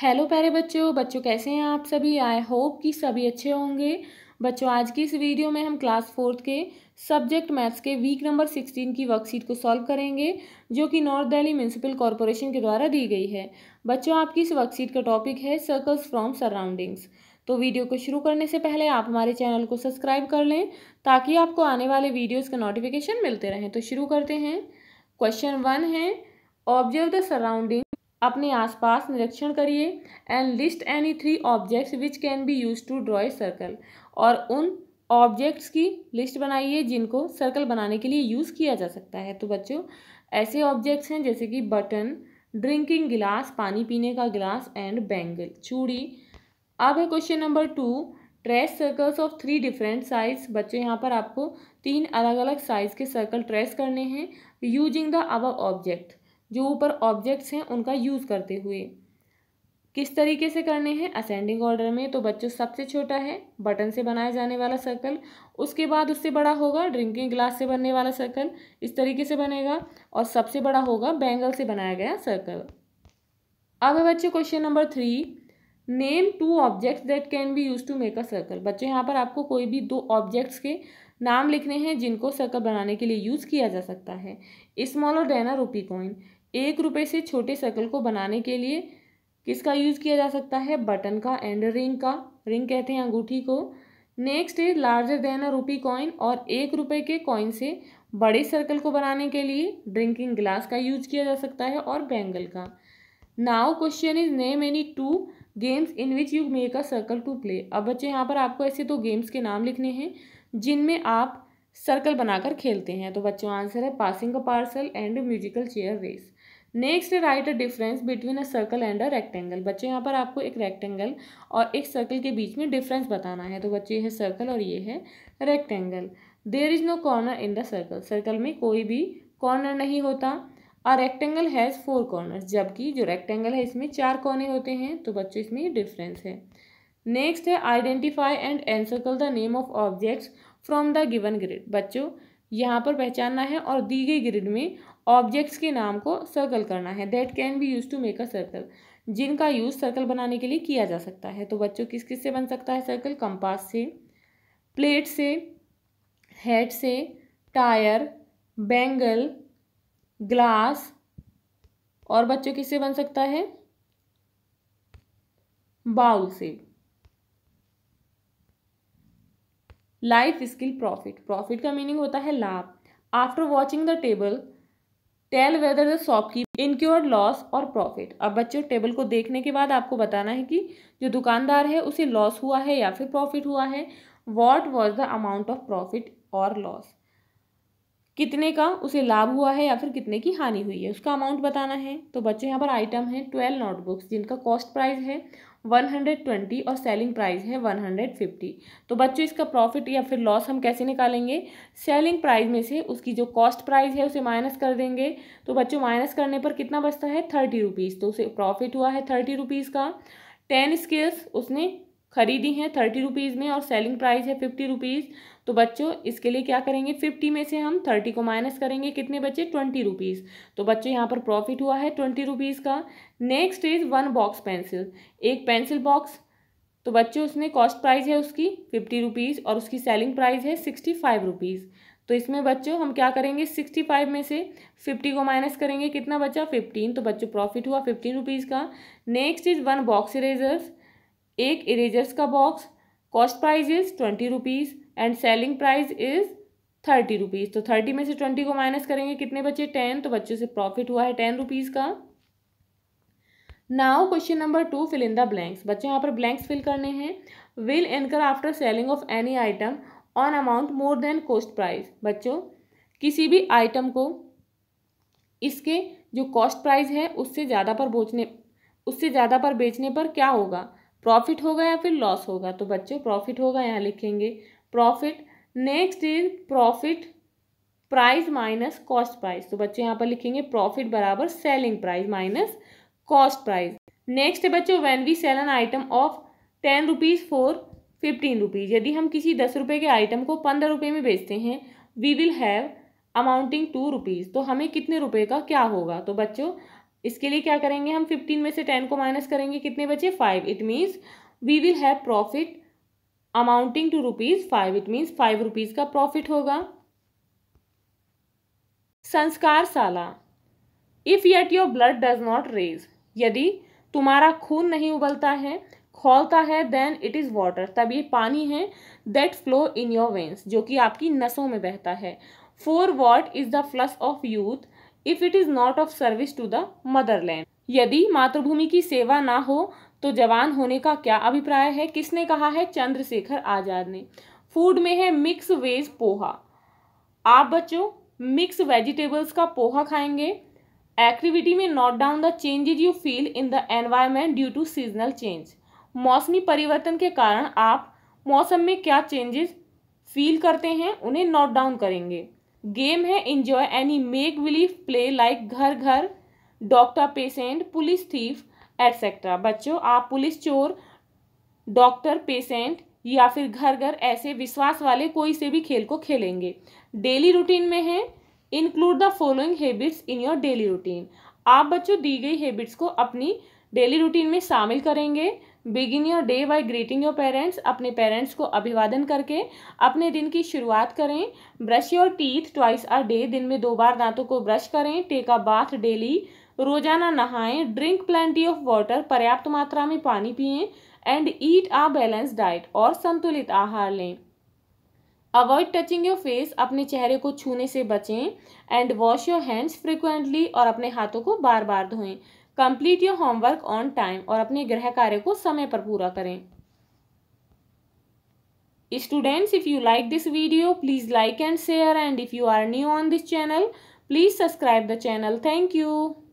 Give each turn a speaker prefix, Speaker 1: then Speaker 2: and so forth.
Speaker 1: hello प्यारे बच्चों बच्चों कैसे हैं आप सभी आई होप कि सभी अच्छे होंगे बच्चों आज की इस वीडियो में हम क्लास फोर्थ के सब्जेक्ट मैथ्स के वीक नंबर सिक्सटीन की वर्कशीट को सॉल्व करेंगे जो कि नॉर्थ दिल्ली म्यूनसिपल कॉरपोरेशन के द्वारा दी गई है बच्चों आपकी इस वर्कशीट का टॉपिक है सर्कल्स फ्रॉम सराउंडिंग्स तो वीडियो को शुरू करने से पहले आप हमारे चैनल को सब्सक्राइब कर लें ताकि आपको आने वाले वीडियोज़ का नोटिफिकेशन मिलते रहें तो शुरू करते हैं क्वेश्चन वन है ऑब्जर्व द सराउंडिंग अपने आसपास निरीक्षण करिए and list any three objects which can be use to draw a circle और उन ऑब्जेक्ट्स की लिस्ट बनाइए जिनको सर्कल बनाने के लिए यूज़ किया जा सकता है तो बच्चों ऐसे ऑब्जेक्ट्स हैं जैसे कि बटन ड्रिंकिंग गिलास पानी पीने का गिलास एंड बैंगल चूड़ी अब है question number two trace circles of three different size बच्चों यहाँ पर आपको तीन अलग अलग साइज के सर्कल ट्रेस करने हैं यूजिंग द अवर ऑब्जेक्ट जो ऊपर ऑब्जेक्ट्स हैं उनका यूज़ करते हुए किस तरीके से करने हैं असेंडिंग ऑर्डर में तो बच्चों सबसे छोटा है बटन से बनाया जाने वाला सर्कल उसके बाद उससे बड़ा होगा ड्रिंकिंग ग्लास से बनने वाला सर्कल इस तरीके से बनेगा और सबसे बड़ा होगा बैंगल से बनाया गया सर्कल अब है बच्चे question number three name two objects that can be use to make a circle बच्चों यहाँ पर आपको कोई भी दो ऑब्जेक्ट्स के नाम लिखने हैं जिनको सर्कल बनाने के लिए यूज़ किया जा सकता है स्मॉल और डैना रूपी कॉइन एक रुपये से छोटे सर्कल को बनाने के लिए किसका यूज़ किया जा सकता है बटन का एंड रिंग का रिंग कहते हैं अंगूठी को नेक्स्ट है लार्जर देन अ रूपी कॉइन और एक रुपये के कॉइन से बड़े सर्कल को बनाने के लिए ड्रिंकिंग ग्लास का यूज किया जा सकता है और बैंगल का now question is name any two games in which you make a circle to play अब बच्चे यहाँ पर आपको ऐसे दो तो गेम्स के नाम लिखने हैं जिनमें आप सर्कल बनाकर खेलते हैं तो बच्चों आंसर है passing a parcel and musical chair race next write a difference between a circle and a rectangle बच्चे यहाँ पर आपको एक रेक्टेंगल और एक सर्कल के बीच में डिफरेंस बताना है तो बच्चे ये है सर्कल और ये है rectangle there is no corner in the circle circle में कोई भी कॉर्नर नहीं होता a rectangle has four corner जबकि जो रेक्टेंगल है इसमें चार कॉर्ने होते हैं तो बच्चों इसमें ये डिफरेंस है नेक्स्ट है identify and encircle the name of objects from the given grid बच्चों यहाँ पर पहचानना है और दी गई ग्रिड में ऑब्जेक्ट्स के नाम को सर्कल करना है that can be use to make a circle जिनका यूज़ सर्कल बनाने के लिए किया जा सकता है तो बच्चों किस किस से बन सकता है सर्कल कंपास से प्लेट से हेड से टायर बैंगल ग्लास और बच्चों किससे बन सकता है बाउल से लाइफ स्किल प्रॉफिट प्रॉफिट का मीनिंग होता है लाभ after watching the table tell whether the shopkeeper incur loss और प्रॉफिट अब बच्चों टेबल को देखने के बाद आपको बताना है कि जो दुकानदार है उसे लॉस हुआ है या फिर प्रॉफिट हुआ है what was the amount of profit और लॉस कितने का उसे लाभ हुआ है या फिर कितने की हानि हुई है उसका अमाउंट बताना है तो बच्चों यहाँ पर आइटम है ट्वेल्व नोटबुक्स जिनका कॉस्ट प्राइस है वन हंड्रेड ट्वेंटी और सेलिंग प्राइस है वन हंड्रेड फिफ्टी तो बच्चों इसका प्रॉफिट या फिर लॉस हम कैसे निकालेंगे सेलिंग प्राइस में से उसकी जो कॉस्ट प्राइस है उसे माइनस कर देंगे तो बच्चों माइनस करने पर कितना बचता है थर्टी रुपीज़ तो उसे प्रॉफिट हुआ है थर्टी रुपीज़ का टेन स्केल्स उसने खरीदी हैं थर्टी रुपीज़ में और सेलिंग प्राइस है फिफ्टी रुपीज़ तो बच्चों इसके लिए क्या करेंगे फिफ्टी में से हम थर्टी को माइनस करेंगे कितने बचे ट्वेंटी रुपीज़ तो बच्चों यहाँ पर प्रॉफिट हुआ है ट्वेंटी रुपीज़ का next is one box pencil एक पेंसिल बॉक्स तो बच्चों उसने कॉस्ट प्राइस है उसकी फिफ्टी रुपीज़ और उसकी सेलिंग प्राइस है सिक्सटी फाइव रुपीज़ तो इसमें बच्चों हम क्या करेंगे सिक्सटी फाइव में से फिफ्टी को माइनस करेंगे कितना बचा फिफ्टीन तो बच्चों प्रॉफिट हुआ फिफ्टीन रुपीज़ का next is one box erasers एक इरेजर्स का box cost price is twenty rupees and selling price is thirty rupees तो थर्टी में से ट्वेंटी को माइनस करेंगे कितने बचे टेन तो बच्चों से प्रॉफिट हुआ है टेन रुपीज़ का now question number two fill in the blanks बच्चे यहाँ पर ब्लैंक्स फिल करने हैं will incur after selling of any item on amount more than cost price बच्चों किसी भी आइटम को इसके जो कॉस्ट प्राइज़ है उससे ज़्यादा पर बेचने उससे ज़्यादा पर बेचने पर क्या होगा प्रॉफिट होगा या फिर लॉस होगा तो बच्चों प्रॉफिट होगा यहाँ लिखेंगे profit next is profit price minus cost price तो बच्चे यहाँ पर लिखेंगे प्रॉफिट बराबर selling price minus cost price next है बच्चों when we sell an item of ten rupees for fifteen rupees यदि हम किसी दस रुपये के आइटम को पंद्रह रुपये में बेचते हैं we will have amounting to rupees तो हमें कितने रुपए का क्या होगा तो बच्चों इसके लिए क्या करेंगे हम फिफ्टीन में से टेन को माइनस करेंगे कितने बचे five it means we will have profit amounting to rupees five it means five rupees का प्रॉफिट होगा संस्कार साला if yet your blood does not rage यदि तुम्हारा खून नहीं उबलता है खोलता है देन इट इज़ वाटर तब ये पानी है that flow in your veins जो कि आपकी नसों में बहता है for what is the flush of youth if it is not of service to the motherland यदि मातृभूमि की सेवा ना हो तो जवान होने का क्या अभिप्राय है किसने कहा है चंद्रशेखर आज़ाद ने फूड में है मिक्स वेज पोहा आप बच्चों मिक्स वेजिटेबल्स का पोहा खाएंगे एक्टिविटी में note down the changes you feel in the environment due to seasonal change मौसमी परिवर्तन के कारण आप मौसम में क्या चेंजेस फील करते हैं उन्हें नोट डाउन करेंगे गेम है enjoy any make believe play like घर घर doctor patient police thief etcetera बच्चों आप पुलिस चोर डॉक्टर पेशेंट या फिर घर घर ऐसे विश्वास वाले कोई से भी खेल को खेलेंगे डेली रूटीन में है include the following habits in your daily routine आप बच्चों दी गई हैबिट्स को अपनी डेली रूटीन में शामिल करेंगे begin your day by greeting your parents अपने पेरेंट्स को अभिवादन करके अपने दिन की शुरुआत करें brush your teeth twice a day दिन में दो बार दांतों को ब्रश करें टेक अ बाथ डेली रोजाना नहाएं ड्रिंक प्लेंटी ऑफ वाटर पर्याप्त मात्रा में पानी पिएं and eat a balance diet और संतुलित आहार लें अवॉइड टचिंग योर फेस अपने चेहरे को छूने से बचें and wash your hands frequently और अपने हाथों को बार बार धोएं complete your homework on time और अपने गृह कार्य को समय पर पूरा करें students if you like this video please like and share and if you are new on this channel please subscribe the channel thank you